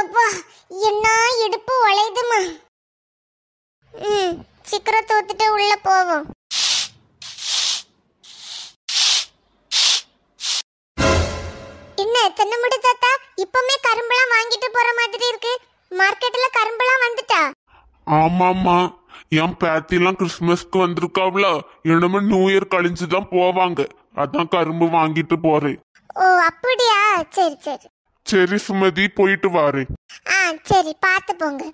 எப்பா என்ன இடுப்பு உழையுதுமா ம் சீக்கிரம் தூத்துட்டு உள்ள போவோம் என்ன தென்னை முடி தாத்தா இப்பவுமே கரும்பெல்லாம் வாங்கிட்டு போற மாதிரி இருக்கு மார்க்கெட்ல கரும்பெல்லாம் வந்துட்டா ஆமாம்மா என் பேத்திலாம் கிறிஸ்மஸ்க்கு வந்திருக்காவ்ல இனிமே நியூ இயர் கழிஞ்சு தான் போவாங்க அதான் கரும்பு வாங்கிட்டு போறேன் ஓ அப்படியா சரி சரி சரி சுமதி போயிட்டு வாரு ஆ சரி பார்த்து போங்க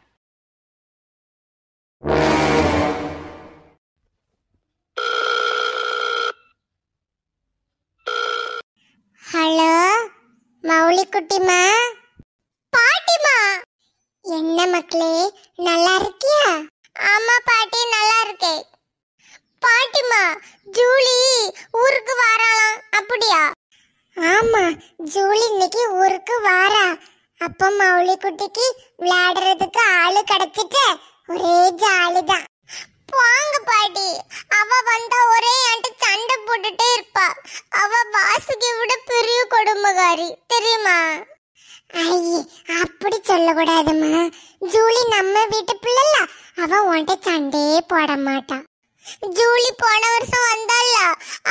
ஹலோ மௌலி குட்டிமா பாட்டிமா என்ன மக்களே நல்லா இருக்கியா ஆமா பாட்டி நல்லா இருக்கேன் பாட்டிமா ஜூலி ஊருக்கு வராளாம் அப்படியா ஆமா ஜூலி இன்னைக்கு ஊருக்கு வாரா அப்ப மௌலி குட்டிக்கு விளையாடுறதுக்கு ஆளு கிடைச்சிட்டு ஒரே ஜாலிதான் போங்க பாட்டி அவ வந்தா ஒரே ஆண்டு சண்டை போட்டுட்டே இருப்பா அவ வாசுகி விட பெரிய கொடுமகாரி தெரியுமா ஐயே அப்படி சொல்லக்கூடாதுமா ஜூலி நம்ம வீட்டு பிள்ளைல அவ உன்ட்ட சண்டையே போட மாட்டான் ஜூலி போன வருஷம் வந்தால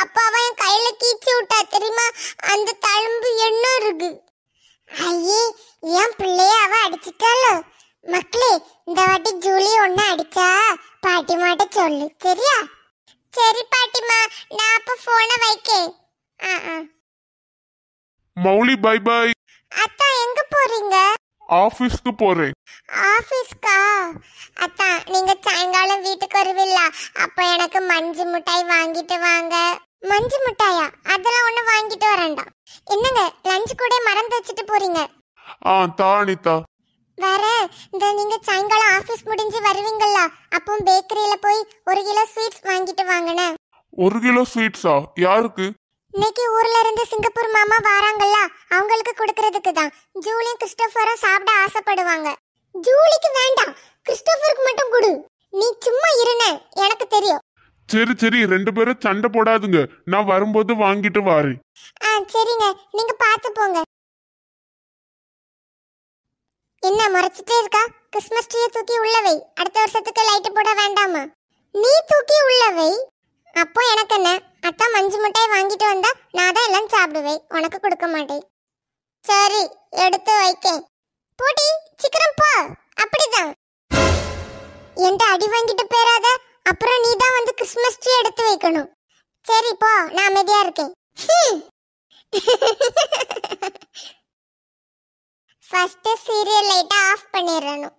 அப்ப அவன் என் கையில கீச்சு விட்டா தெரியுமா அந்த தழும்பு என்ன இருக்கு ஐயே என் பிள்ளைய அவ அடிச்சிட்டாளோ மக்களே இந்த வாட்டி ஜூலி ஒண்ணு அடிச்சா பாட்டிமாட்ட சொல்லு சரியா சரி பாட்டிமா நான் அப்ப போன வைக்கேன் ஆ மௌலி பை பை அத்தா எங்க போறீங்க ஆபீஸ்க்கு போறேன் ஆபீஸ்க்கா அத்தான் நீங்க சாயங்காலம் வீட்டுக்கு வருவீல்ல அப்ப எனக்கு மஞ்சு மிட்டாய் வாங்கிட்டு வாங்க மஞ்சு மிட்டாயா அதெல்லாம் ஒண்ணு வாங்கிட்டு வரேன்டா என்னங்க லஞ்ச் கூட மறந்து வச்சுட்டு போறீங்க ஆ தானிதா வேற இந்த நீங்க சாயங்காலம் ஆபீஸ் முடிஞ்சு வருவீங்கல்ல அப்போ பேக்கரியில போய் ஒரு கிலோ ஸ்வீட்ஸ் வாங்கிட்டு வாங்கண்ணே ஒரு கிலோ ஸ்வீட்ஸா யாருக்கு இன்னைக்கு ஊர்ல இருந்து சிங்கப்பூர் மாமா வராங்கல்ல அவங்களுக்கு கொடுக்கறதுக்கு தான் ஜூலியும் கிறிஸ்டோபரும் சாப்பிட ஆசைப்படுவாங்க ஜூலிக்கு வேண்டாம் கிறிஸ்டோபருக்கு மட்டும் கொடு நீ சும்மா இருனே எனக்கு தெரியும் சரி சரி ரெண்டு பேரும் சண்டை போடாதுங்க நான் வரும்போது வாங்கிட்டு வாரி ஆ சரிங்க நீங்க பார்த்து போங்க என்ன மறைச்சிட்டே இருக்கா கிறிஸ்மஸ் ட்ரீயை தூக்கி உள்ள வை அடுத்த வருஷத்துக்கு லைட் போட வேண்டாமா நீ தூக்கி உள்ள வை அப்போ எனக்கு என்ன அக்கா மஞ்சு முட்டையை வாங்கிட்டு வந்தா நான் தான் எல்லாம் சாப்பிடுவேன் உனக்கு கொடுக்க மாட்டேன் சரி எடுத்து வைக்கேன் போட்டி சீக்கிரம் போ அப்படிதான் எந்த அடி வாங்கிட்டு போயிடாத அப்புறம் நீ தான் வந்து கிறிஸ்மஸ் ட்ரீ எடுத்து வைக்கணும் சரி போ நான் அமைதியா இருக்கேன் ஃபர்ஸ்ட் சீரியல் லைட்டை ஆஃப் பண்ணிடணும்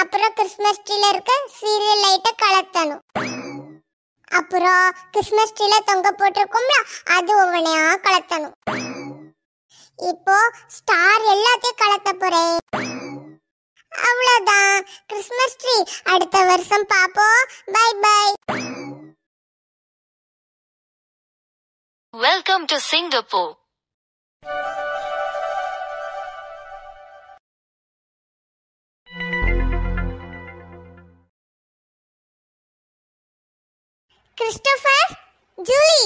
அப்புறம் கிறிஸ்மஸ் ட்ரீல இருக்க சீரியல் லைட்டை கலத்தணும் அப்புறம் கிறிஸ்மஸ் ட்ரீல தொங்க போட்டிருக்கோம்ல அது ஒவ்வொன்னையா கலத்தணும் இப்போ ஸ்டார் எல்லாத்தையும் கலத்த போறேன் அவ்வளோதான் கிறிஸ்மஸ் ட்ரீ அடுத்த வருஷம் பாப்போம் bye bye welcome to Singapore Christopher Julie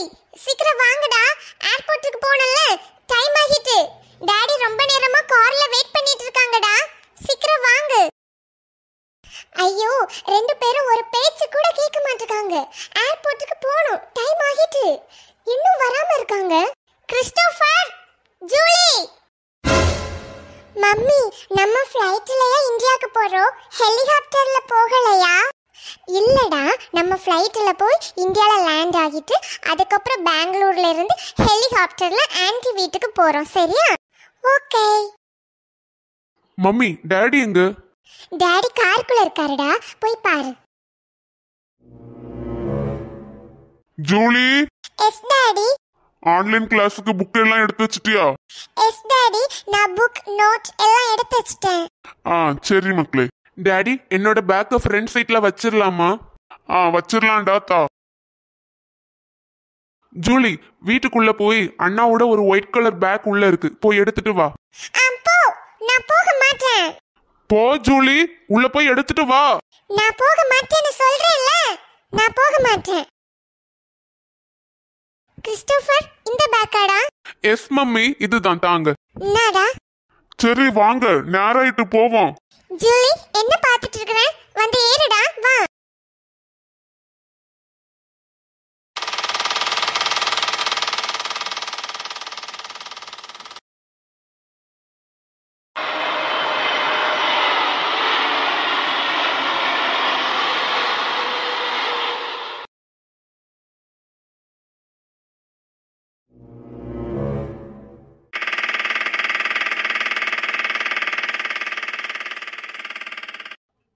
சீக்கிரம் வாங்கடா ஏர்போர்ட்டுக்கு போனல டைம் ஆகிட்டு டாடி ரொம்ப நேரமா கார்ல வெயிட் பண்ணிட்டு இருக்காங்கடா சீக்கிரம் வாங்க ஐயோ ரெண்டு பேரும் ஒரு பேச்சு கூட கேட்க மாட்டிருக்காங்க ஏர்போர்ட்டுக்கு போகணும் டைம் ஆகிட்டு இன்னும் வராம இருக்காங்க கிறிஸ்டோஃபர் ஜூலி மம்மி நம்ம ஃப்ளைட்லயா இந்தியாவுக்கு போறோம் ஹெலிகாப்டர்ல போகலையா இல்லைடா நம்ம ஃப்ளைட்டில் போய் இந்தியாவில் லேண்ட் ஆகிட்டு அதுக்கப்புறம் பெங்களூர்ல இருந்து ஹெலிகாப்டரில் ஆன்டி வீட்டுக்கு போகிறோம் சரியா ஓகே மம்மி டேடி எங்க டேடி காருக்குள்ள இருக்காருடா போய் பாரு ஜூலி எஸ் டாடி ஆன்லைன் கிளாஸுக்கு புக் எல்லாம் எடுத்து வச்சிட்டியா எஸ் டாடி நான் புக் நோட் எல்லாம் எடுத்து வச்சிட்டேன் ஆ சரி மக்களே டேடி என்னோட பேக்கை ஃப்ரண்ட் சீட்ல வச்சிடலாமா ஆ வச்சிடலாம்டா தா ஜூலி வீட்டுக்குள்ள போய் அண்ணாவோட ஒரு ஒயிட் கலர் பேக் உள்ள இருக்கு போய் எடுத்துட்டு வா நான் போக மாட்டேன் போ ஜூலி உள்ள போய் எடுத்துட்டு வா நான் போக மாட்டேன்னு சொல்றேன்ல நான் போக மாட்டேன் கிறிஸ்டோபர் இந்த பேக்காடா எஸ் மம்மி இதுதான் தாங்க என்னடா சரி வாங்க நேராயிட்டு போவோம் ஜூலி என்ன பார்த்துட்டு இருக்கற வந்து ஏறுடா வா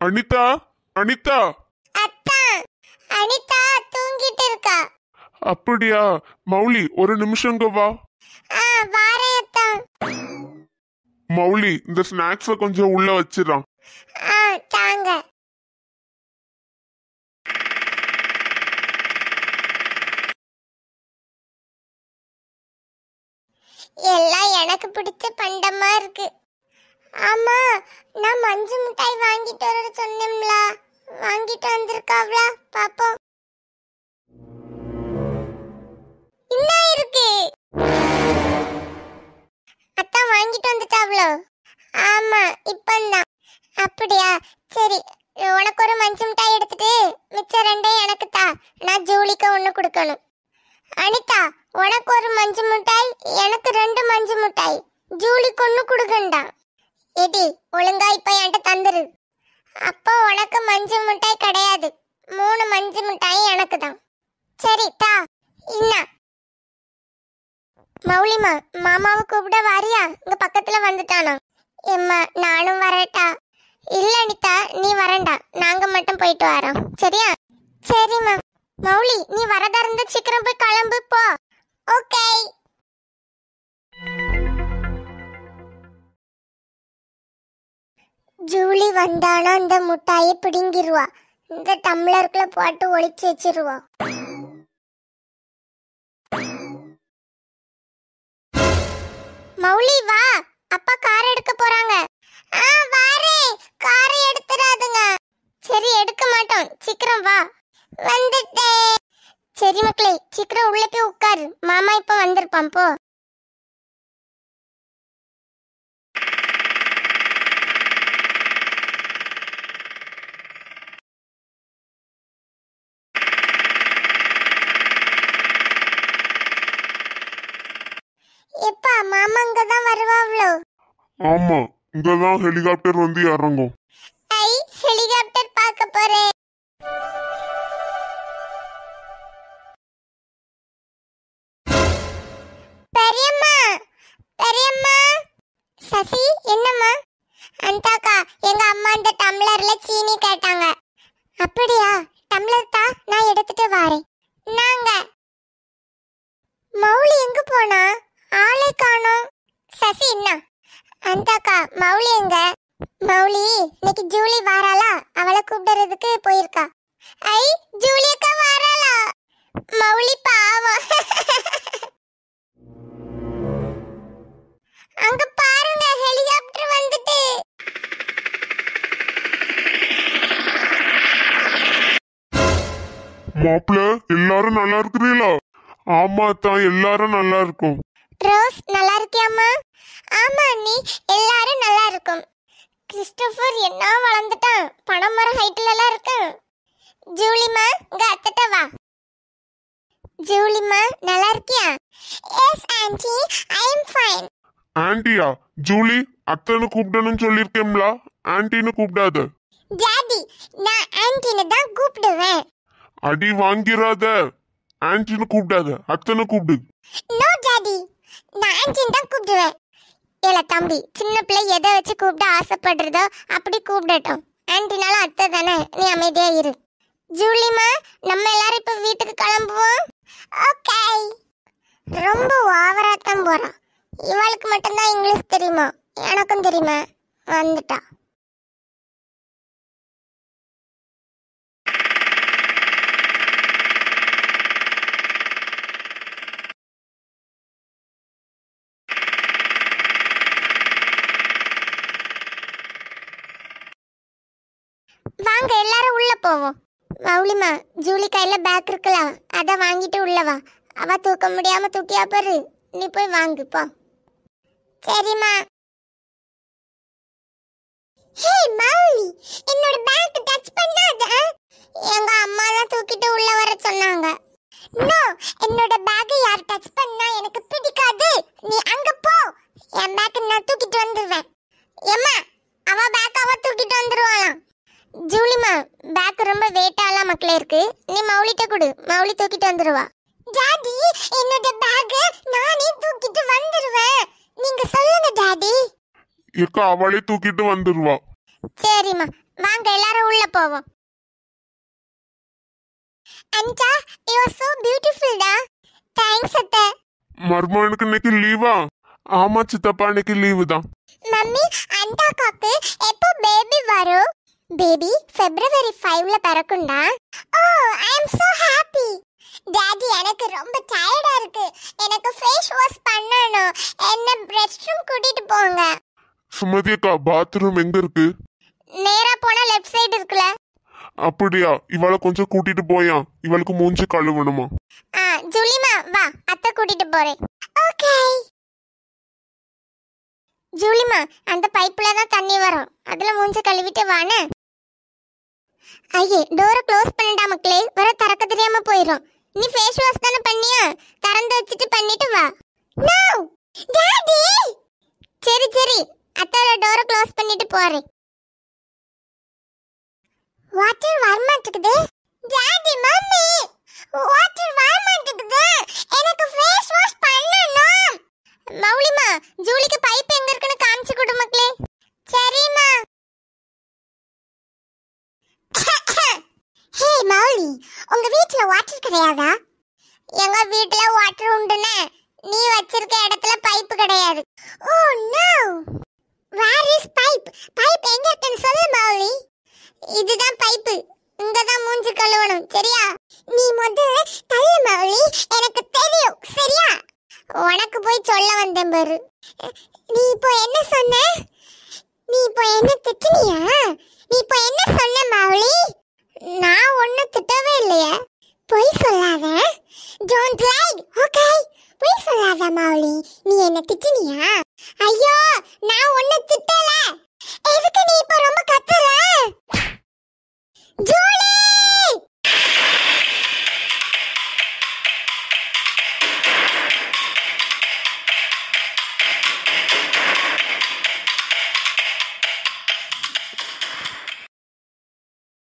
அனிதா அனிதா அப்பா அனிதா தூங்கிட்டு இருக்கா அப்படியா மௌலி ஒரு நிமிஷம் வா ஆ வாரேன் மௌலி இந்த ஸ்நாக்ஸ் கொஞ்சம் உள்ள வச்சிரான் ஆ தாங்க எல்லாம் எனக்கு பிடிச்ச பண்டமா இருக்கு ஆமா நான் மஞ்சு மிட்டாய் வாங்கிட்டு வர சொன்னேம்ல வாங்கிட்டு வந்திருக்காவ்ல பாப்போம் என்ன இருக்கு அத்தா வாங்கிட்டு வந்துட்டாவ்ளோ ஆமா இப்பந்தான் அப்படியா சரி உனக்கு ஒரு மஞ்சு மிட்டாய் எடுத்துட்டு மிச்ச ரெண்டே எனக்கு தா நான் ஜூலிக்கு ஒன்று கொடுக்கணும் அனிதா உனக்கு ஒரு மஞ்சு மிட்டாய் எனக்கு ரெண்டு மஞ்சு மிட்டாய் ஜூலிக்கு ஒன்று கொடுக்கண்டா எடி ஒழுங்கா இப்ப என்கிட்ட தந்துரு அப்போ உனக்கு மஞ்சு மிட்டாய் கிடையாது மூணு மஞ்சு மிட்டாய் எனக்கு தான் சரி தா இன்னா மௌலிமா மாமாவை கூப்பிட வாரியா இங்க பக்கத்துல வந்துட்டானா எம்மா நானும் வரட்டா இல்ல அனிதா நீ வரண்டா நாங்க மட்டும் போயிட்டு வரோம் சரியா சரிம்மா மௌலி நீ வரதா இருந்து சீக்கிரம் போய் கிளம்பு போ ஓகே ஜூலி வந்தாலும் அந்த முட்டாயை பிடுங்கிடுவா இந்த டம்ளருக்குள்ள போட்டு ஒழிச்சு வச்சிருவா மௌலி வா அப்பா கார் எடுக்க போறாங்க ஆ வாரே கார் எடுத்துடாதுங்க சரி எடுக்க மாட்டோம் சீக்கிரம் வா வந்துட்டே சரி மக்களே சீக்கிரம் உள்ள போய் உட்காரு மாமா இப்ப வந்திருப்பான் போ ஆமா இங்கதான் ஹெலிகாப்டர் வந்து இறங்கும் ஐ ஹெலிகாப்டர் பார்க்க போறேன் பெரியம்மா சசி என்னம்மா அந்தாக்கா எங்க அம்மா அந்த டம்ளர்ல சீனி கேட்டாங்க அப்படியா மாப்பிள்ள எல்லாரும் நல்லா இருக்கிறீங்களா ஆமா தான் எல்லாரும் நல்லா இருக்கும் ரோஸ் நல்லா இருக்கியாமா ஆமா நீ எல்லாரும் நல்லா இருக்கும் கிறிஸ்டோபர் என்ன வளர்ந்துட்டான் பணம் மரம் ஹைட்ல எல்லாம் இருக்கு ஜூலிமா இங்க அத்தட்ட வா ஜூலிமா நல்லா இருக்கியா yes aunty I am fine ஆன்ட்டியா ஜூலி அத்தனை கூப்பிடணும்னு சொல்லியிருக்கேன்ல ஆன்ட்டின்னு கூப்பிடாத டாடி நான் ஆன்ட்டின்னு தான் கூப்பிடுவேன் அடி வாங்கிராத ஆன்டின்னு கூப்பிடாத அத்தனை கூப்பிடு நோ டாடி நான் ஆன்டின் தான் கூப்பிடுவேன் ஏல தம்பி சின்ன பிள்ளை எதை வச்சு கூப்பிட ஆசைப்படுறதோ அப்படி கூப்பிடட்டும் ஆன்டினால அத்தை தானே நீ அமைதியா இரு ஜூலிமா நம்ம எல்லாரும் இப்ப வீட்டுக்கு கிளம்புவோம் ஓகே ரொம்ப ஓவரா தான் போறான் இவளுக்கு மட்டும்தான் இங்கிலீஷ் தெரியுமா எனக்கும் தெரியுமா வந்துட்டா போவோம் மௌலிமா ஜூலி கையில் பேக் இருக்கலாம் அதை வாங்கிட்டு உள்ளவா அவ தூக்க முடியாம தூக்கியா பாரு நீ போய் வாங்குப்பா சரிம்மா ஹே மௌலி என்னோட பேக் டச் பண்ணாத எங்க அம்மா தான் தூக்கிட்டு உள்ள வர சொன்னாங்க நோ என்னோட பேக் யார் டச் பண்ணா எனக்கு பிடிக்காது நீ அங்க போ என் பேக் நான் தூக்கிட்டு வந்துருவேன் ஏம்மா அவ பேக் அவ தூக்கிட்டு வந்துருவாளாம் ஜூலிமா பேக் ரொம்ப வெயிட்டால மக்களே இருக்கு நீ மௌலிட்ட கொடு மௌலி தூக்கிட்டு வந்துருவா டாடி என்னோட பேக் நானே தூக்கிட்டு வந்துருவேன் நீங்க சொல்லுங்க டாடி இக்க அவளே தூக்கிட்டு வந்துருவா சரிம்மா வாங்க எல்லாரும் உள்ள போவோம் அஞ்சா யூ ஆர் சோ பியூட்டிஃபுல் டா தேங்க்ஸ் அத்தை மர்மனுக்கு இன்னைக்கு லீவா ஆமா சித்தப்பா இன்னைக்கு லீவு தான் மம்மி அண்டாக்காக்கு எப்போ பேபி வரும் బేబీ ఫిబ్రవరి ఫైవ్ல பிறக்கும்டா ஓ I am so happy daddy எனக்கு ரொம்ப டயர்டா இருக்கு எனக்கு ஃபேஸ் வாஷ் பண்ணணும் என்ன ரெஸ்ட் ரூம் கூட்டிட்டு போங்க சுமதி அக்கா பாத்ரூம் எங்க இருக்கு நேரா போனா லெஃப்ட் சைடு இருக்குல அப்படியா இவளை கொஞ்சம் கூட்டிட்டு போயா இவளுக்கு மூஞ்சி கழுவணுமா ஆ ஜூலிமா வா அத்தை கூட்டிட்டு போறேன் ஓகே ஜூலிமா அந்த பைப்புல தான் தண்ணி வரும் அதுல மூஞ்சி கழுவிட்டு வானே ஐயே டோரை க்ளோஸ் பண்ணிட்டா மக்களே வர திறக்க தெரியாம போயிடும் நீ ஃபேஸ் வாஷ் தானே பண்ணியா திறந்து வச்சுட்டு பண்ணிட்டு வா நோ டாடி சரி சரி அத்தால டோரை க்ளோஸ் பண்ணிட்டு போறேன் வாட்டர் வர மாட்டேங்குது டாடி மம்மி பாரு நீ இப்போ என்ன சொன்ன நீ இப்போ என்ன திட்டினியா நீ இப்போ என்ன சொன்ன மாவுளி நான் ஒன்றும் திட்டவே இல்லையே பொய் சொல்லாத டோன்ட் லை ஓகே பொய் சொல்லாத மாவுளி நீ என்ன திட்டினியா ஐயோ நான் ஒன்னும் திட்டல எதுக்கு நீ இப்போ ரொம்ப